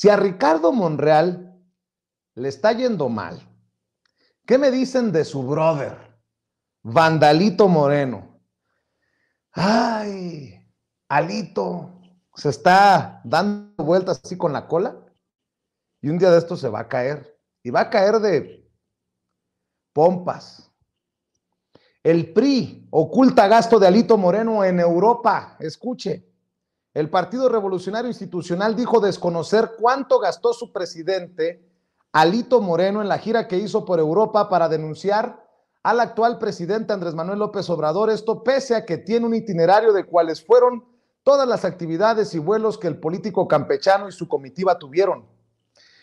Si a Ricardo Monreal le está yendo mal, ¿qué me dicen de su brother, Vandalito Moreno? Ay, Alito, se está dando vueltas así con la cola y un día de esto se va a caer y va a caer de pompas. El PRI oculta gasto de Alito Moreno en Europa, escuche. El Partido Revolucionario Institucional dijo desconocer cuánto gastó su presidente Alito Moreno en la gira que hizo por Europa para denunciar al actual presidente Andrés Manuel López Obrador, esto pese a que tiene un itinerario de cuáles fueron todas las actividades y vuelos que el político campechano y su comitiva tuvieron.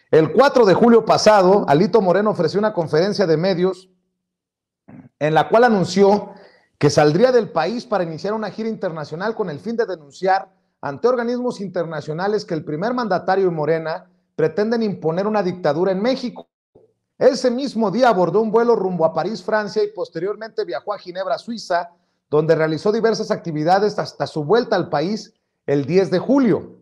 El 4 de julio pasado, Alito Moreno ofreció una conferencia de medios en la cual anunció que saldría del país para iniciar una gira internacional con el fin de denunciar ante organismos internacionales que el primer mandatario y Morena pretenden imponer una dictadura en México. Ese mismo día abordó un vuelo rumbo a París, Francia, y posteriormente viajó a Ginebra, Suiza, donde realizó diversas actividades hasta su vuelta al país el 10 de julio.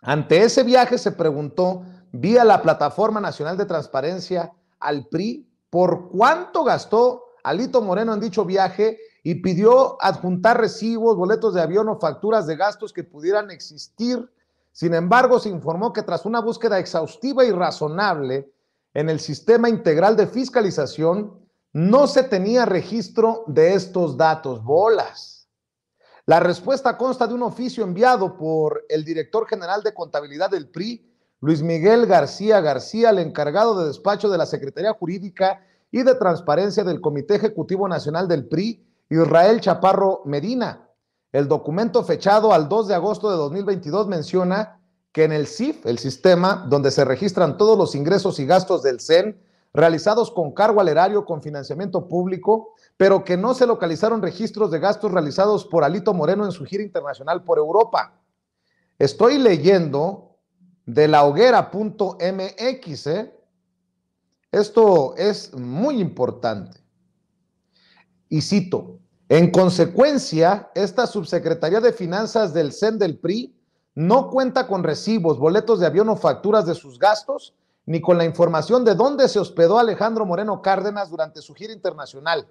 Ante ese viaje se preguntó vía la Plataforma Nacional de Transparencia al PRI por cuánto gastó Alito Moreno en dicho viaje y pidió adjuntar recibos, boletos de avión o facturas de gastos que pudieran existir. Sin embargo, se informó que tras una búsqueda exhaustiva y razonable en el sistema integral de fiscalización, no se tenía registro de estos datos. Bolas. La respuesta consta de un oficio enviado por el director general de contabilidad del PRI, Luis Miguel García García, el encargado de despacho de la Secretaría Jurídica y de Transparencia del Comité Ejecutivo Nacional del PRI, Israel Chaparro Medina. El documento fechado al 2 de agosto de 2022 menciona que en el CIF, el sistema donde se registran todos los ingresos y gastos del CEN, realizados con cargo al erario con financiamiento público, pero que no se localizaron registros de gastos realizados por Alito Moreno en su gira internacional por Europa. Estoy leyendo de la hoguera.mx. ¿eh? Esto es muy importante. Y cito, en consecuencia, esta subsecretaría de finanzas del CEN del PRI no cuenta con recibos, boletos de avión o facturas de sus gastos, ni con la información de dónde se hospedó Alejandro Moreno Cárdenas durante su gira internacional.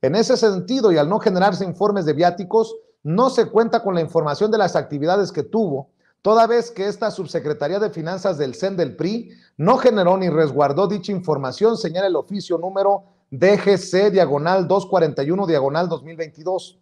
En ese sentido, y al no generarse informes de viáticos, no se cuenta con la información de las actividades que tuvo, toda vez que esta subsecretaría de finanzas del CEN del PRI no generó ni resguardó dicha información, señala el oficio número DGC diagonal 241 diagonal 2022.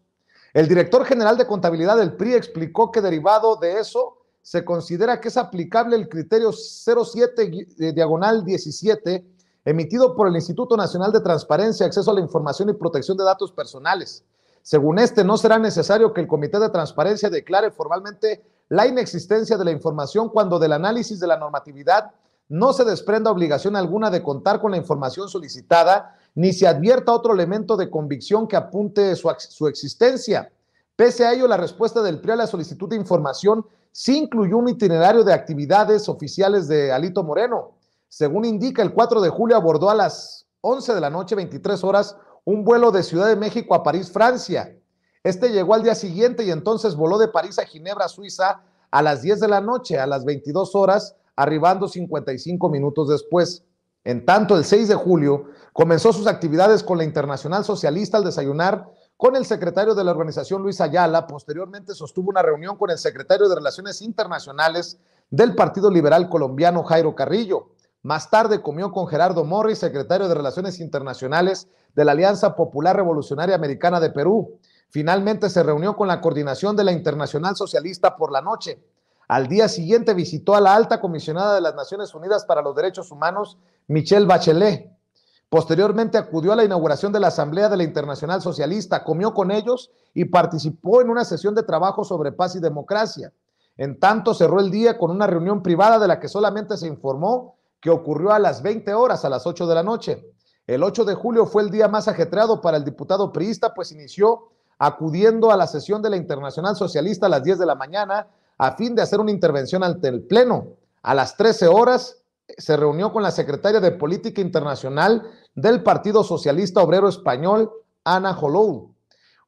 El director general de contabilidad del PRI explicó que derivado de eso se considera que es aplicable el criterio 07 eh, diagonal 17 emitido por el Instituto Nacional de Transparencia, Acceso a la Información y Protección de Datos Personales. Según este, no será necesario que el Comité de Transparencia declare formalmente la inexistencia de la información cuando del análisis de la normatividad no se desprenda obligación alguna de contar con la información solicitada ni se advierta otro elemento de convicción que apunte su, su existencia. Pese a ello, la respuesta del PRI a la solicitud de información sí incluyó un itinerario de actividades oficiales de Alito Moreno. Según indica, el 4 de julio abordó a las 11 de la noche, 23 horas, un vuelo de Ciudad de México a París, Francia. Este llegó al día siguiente y entonces voló de París a Ginebra, Suiza, a las 10 de la noche, a las 22 horas, arribando 55 minutos después. En tanto, el 6 de julio comenzó sus actividades con la Internacional Socialista al desayunar con el secretario de la organización Luis Ayala. Posteriormente sostuvo una reunión con el secretario de Relaciones Internacionales del Partido Liberal Colombiano, Jairo Carrillo. Más tarde comió con Gerardo Morris, secretario de Relaciones Internacionales de la Alianza Popular Revolucionaria Americana de Perú. Finalmente se reunió con la coordinación de la Internacional Socialista por la noche. Al día siguiente visitó a la alta comisionada de las Naciones Unidas para los Derechos Humanos, Michelle Bachelet. Posteriormente acudió a la inauguración de la Asamblea de la Internacional Socialista, comió con ellos y participó en una sesión de trabajo sobre paz y democracia. En tanto, cerró el día con una reunión privada de la que solamente se informó que ocurrió a las 20 horas, a las 8 de la noche. El 8 de julio fue el día más ajetreado para el diputado priista, pues inició acudiendo a la sesión de la Internacional Socialista a las 10 de la mañana a fin de hacer una intervención ante el Pleno. A las 13 horas eh, se reunió con la secretaria de Política Internacional del Partido Socialista Obrero Español, Ana Jolou.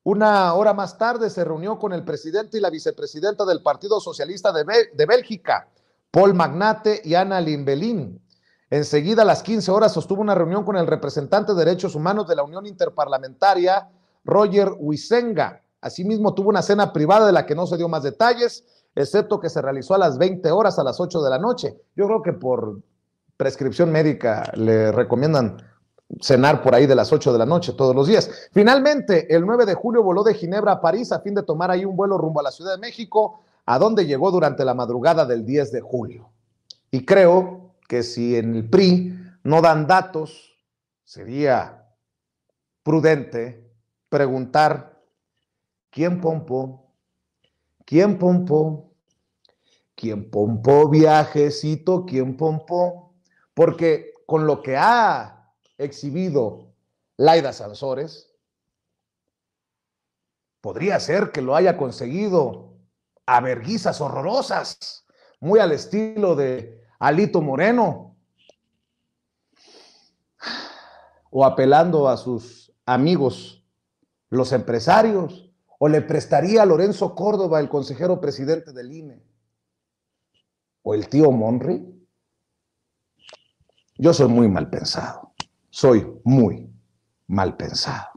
Una hora más tarde se reunió con el presidente y la vicepresidenta del Partido Socialista de, Bélgica, Paul Magnate y Ana Limbelín. Enseguida, a las 15 horas, sostuvo una reunión con el representante de Derechos Humanos de la Unión Interparlamentaria, Roger Huizenga. Asimismo, tuvo una cena privada de la que no se dio más detalles excepto que se realizó a las 20 horas, a las 8 de la noche. Yo creo que por prescripción médica le recomiendan cenar por ahí de las 8 de la noche todos los días. Finalmente, el 9 de julio voló de Ginebra a París a fin de tomar ahí un vuelo rumbo a la Ciudad de México, a donde llegó durante la madrugada del 10 de julio. Y creo que si en el PRI no dan datos, sería prudente preguntar quién pompó ¿Quién pompó? ¿Quién pompó viajecito? ¿Quién pompó? Porque con lo que ha exhibido Laida Sansores, podría ser que lo haya conseguido a verguizas horrorosas, muy al estilo de Alito Moreno, o apelando a sus amigos, los empresarios, o le prestaría a Lorenzo Córdoba, el consejero presidente del INE, o el tío Monri. Yo soy muy mal pensado, soy muy mal pensado.